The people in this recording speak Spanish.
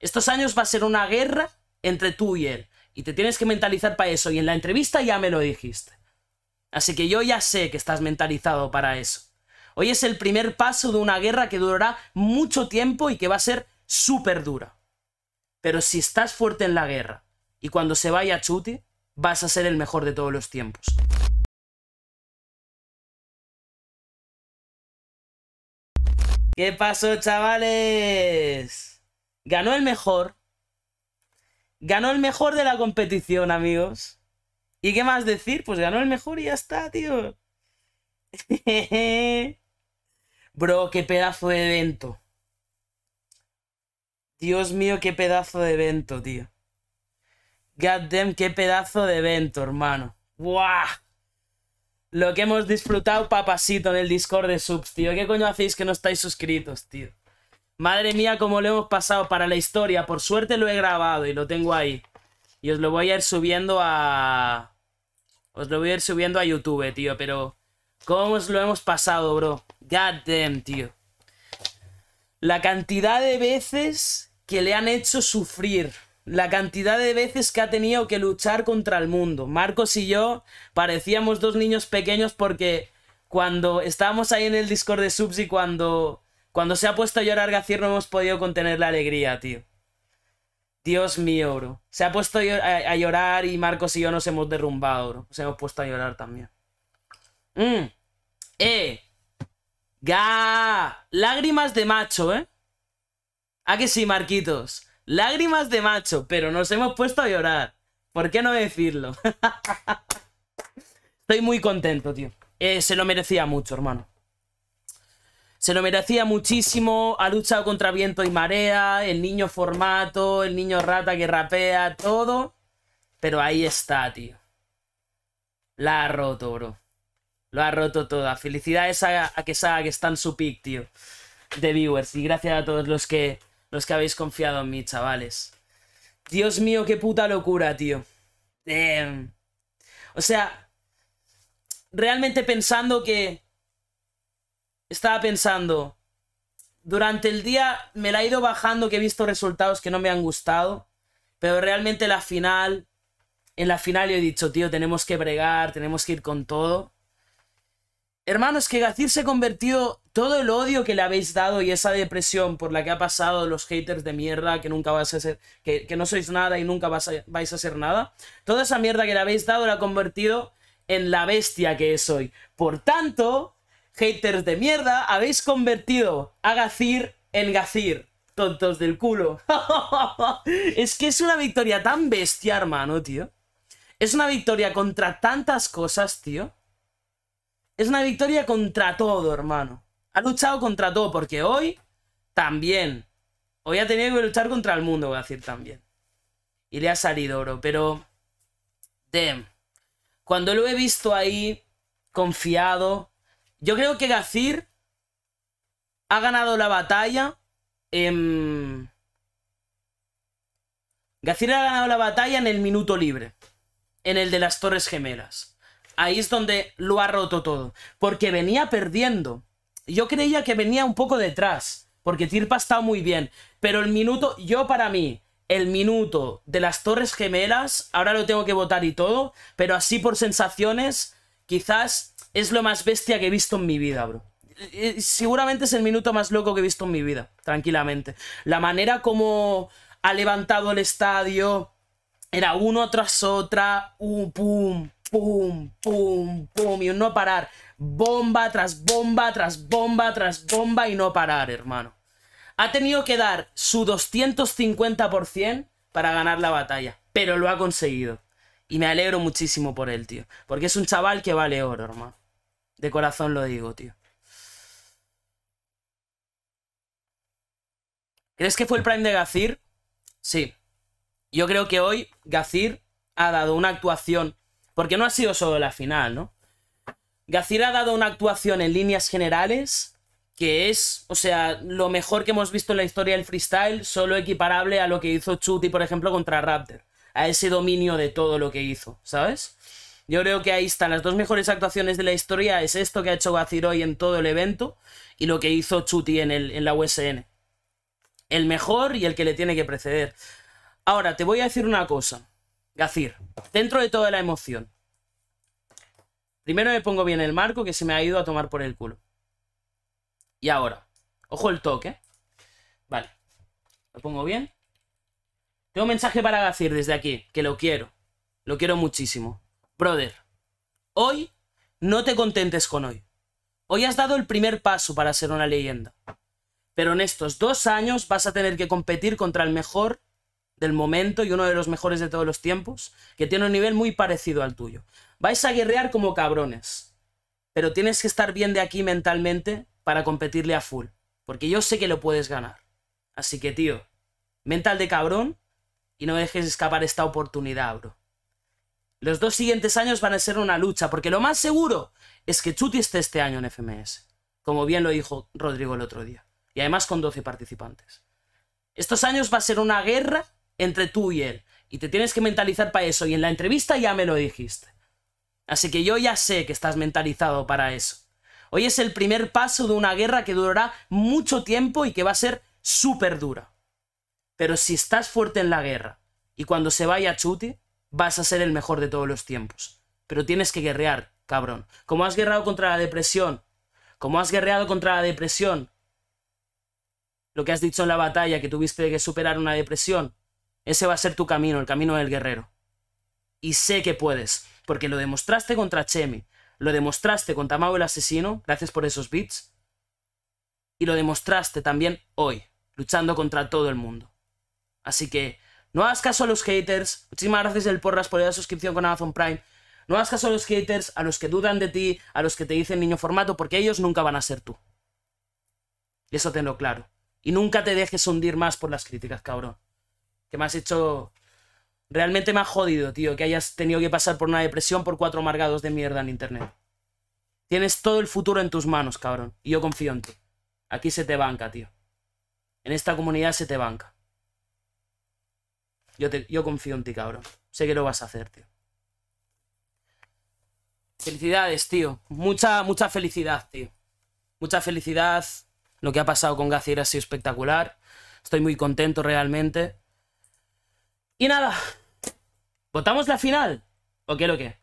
Estos años va a ser una guerra entre tú y él. Y te tienes que mentalizar para eso. Y en la entrevista ya me lo dijiste. Así que yo ya sé que estás mentalizado para eso. Hoy es el primer paso de una guerra que durará mucho tiempo y que va a ser súper dura. Pero si estás fuerte en la guerra y cuando se vaya Chuti, vas a ser el mejor de todos los tiempos. ¿Qué pasó, chavales? Ganó el mejor. Ganó el mejor de la competición, amigos. ¿Y qué más decir? Pues ganó el mejor y ya está, tío. Bro, qué pedazo de evento. Dios mío, qué pedazo de evento, tío. God damn, qué pedazo de evento, hermano. ¡Buah! Lo que hemos disfrutado, papasito, en el Discord de subs, tío. ¿Qué coño hacéis que no estáis suscritos, tío? Madre mía, cómo lo hemos pasado para la historia. Por suerte lo he grabado y lo tengo ahí. Y os lo voy a ir subiendo a... Os lo voy a ir subiendo a YouTube, tío. Pero... ¿Cómo os lo hemos pasado, bro? God damn, tío. La cantidad de veces que le han hecho sufrir. La cantidad de veces que ha tenido que luchar contra el mundo. Marcos y yo parecíamos dos niños pequeños porque cuando estábamos ahí en el Discord de Subs y cuando cuando se ha puesto a llorar García no hemos podido contener la alegría, tío. Dios mío, bro. Se ha puesto a llorar y Marcos y yo nos hemos derrumbado, bro. Nos hemos puesto a llorar también. Mm. Eh. Ga. Lágrimas de macho, ¿eh? Ah, que sí, Marquitos. Lágrimas de macho, pero nos hemos puesto a llorar. ¿Por qué no decirlo? Estoy muy contento, tío. Eh, se lo merecía mucho, hermano se lo merecía muchísimo, ha luchado contra viento y marea, el niño formato, el niño rata que rapea, todo. Pero ahí está, tío. La ha roto, bro. Lo ha roto toda. Felicidades a, que sea que está en su pick, tío. De viewers. Y gracias a todos los que, los que habéis confiado en mí, chavales. Dios mío, qué puta locura, tío. Em, o sea, realmente pensando que estaba pensando, durante el día me la he ido bajando que he visto resultados que no me han gustado, pero realmente la final, en la final yo he dicho, tío, tenemos que bregar, tenemos que ir con todo. Hermanos, que Gacir se convirtió todo el odio que le habéis dado y esa depresión por la que ha pasado los haters de mierda, que nunca vais a ser, que, no sois nada y nunca vais a ser nada, toda esa mierda que le habéis dado la ha convertido en la bestia que es hoy. Por tanto, haters de mierda, habéis convertido a Gacir en Gacir. Tontos del culo. es que es una victoria tan bestia, hermano, tío. Es una victoria contra tantas cosas, tío. Es una victoria contra todo, hermano. Ha luchado contra todo, porque hoy también. Hoy ha tenido que luchar contra el mundo, voy a decir también. Y le ha salido oro, pero... Damn. Cuando lo he visto ahí, confiado, yo creo que Gazir ha ganado la batalla. En... ha ganado la batalla en el minuto libre. En el de las Torres Gemelas. Ahí es donde lo ha roto todo. Porque venía perdiendo. Yo creía que venía un poco detrás. Porque Tirpa ha estado muy bien. Pero el minuto, yo para mí, el minuto de las Torres Gemelas, ahora lo tengo que votar y todo, pero así por sensaciones, quizás es lo más bestia que he visto en mi vida, bro. Seguramente es el minuto más loco que he visto en mi vida, tranquilamente. La manera como ha levantado el estadio era uno tras otra, Un pum, pum, pum, pum, y un no parar. Bomba tras bomba, tras bomba, tras bomba y no parar, hermano. Ha tenido que dar su 250% para ganar la batalla, pero lo ha conseguido. Y me alegro muchísimo por él, tío. Porque es un chaval que vale oro, hermano. De corazón lo digo, tío. ¿Crees que fue el Prime de Gazir? Sí. Yo creo que hoy Gazir ha dado una actuación. Porque no ha sido solo la final, ¿no? Gazir ha dado una actuación en líneas generales que es, o sea, lo mejor que hemos visto en la historia del freestyle, solo equiparable a lo que hizo Chuti, por ejemplo, contra Raptor. A ese dominio de todo lo que hizo, ¿sabes? Yo creo que ahí están las dos mejores actuaciones de la historia. Es esto que ha hecho Gacir hoy en todo el evento y lo que hizo Chuti en, en la USN. El mejor y el que le tiene que preceder. Ahora, te voy a decir una cosa. Gacir, dentro de toda la emoción. Primero me pongo bien el marco que se me ha ido a tomar por el culo. Y ahora, ojo el toque. ¿eh? Vale, lo pongo bien. Tengo un mensaje para Gacir desde aquí, que lo quiero. Lo quiero muchísimo. Brother, hoy no te contentes con hoy. Hoy has dado el primer paso para ser una leyenda. Pero en estos dos años vas a tener que competir contra el mejor del momento y uno de los mejores de todos los tiempos, que tiene un nivel muy parecido al tuyo. Vais a guerrear como cabrones, pero tienes que estar bien de aquí mentalmente para competirle a full, porque yo sé que lo puedes ganar. Así que, tío, mental de cabrón y no dejes escapar esta oportunidad, bro. Los dos siguientes años van a ser una lucha, porque lo más seguro es que Chuti esté este año en FMS, como bien lo dijo Rodrigo el otro día, y además con 12 participantes. Estos años va a ser una guerra entre tú y él, y te tienes que mentalizar para eso, y en la entrevista ya me lo dijiste. Así que yo ya sé que estás mentalizado para eso. Hoy es el primer paso de una guerra que durará mucho tiempo y que va a ser súper dura. Pero si estás fuerte en la guerra y cuando se vaya Chuti, vas a ser el mejor de todos los tiempos. Pero tienes que guerrear, cabrón. Como has guerreado contra la depresión, como has guerreado contra la depresión, lo que has dicho en la batalla, que tuviste que superar una depresión, ese va a ser tu camino, el camino del guerrero. Y sé que puedes, porque lo demostraste contra Chemi, lo demostraste contra Mau el asesino, gracias por esos beats, y lo demostraste también hoy, luchando contra todo el mundo. Así que no hagas caso a los haters. Muchísimas gracias, El Porras, por la suscripción con Amazon Prime. No hagas caso a los haters, a los que dudan de ti, a los que te dicen niño formato, porque ellos nunca van a ser tú. Y eso tenlo claro. Y nunca te dejes hundir más por las críticas, cabrón. Que me has hecho. Realmente me ha jodido, tío, que hayas tenido que pasar por una depresión por cuatro amargados de mierda en internet. Tienes todo el futuro en tus manos, cabrón. Y yo confío en ti. Aquí se te banca, tío. En esta comunidad se te banca. Yo, confío en ti, cabrón. Sé que lo vas a hacer, tío. Felicidades, tío. Mucha, mucha felicidad, tío. Mucha felicidad. Lo que ha pasado con Gacier ha sido espectacular. Estoy muy contento realmente. Y nada. ¿Votamos la final? ¿O qué lo que?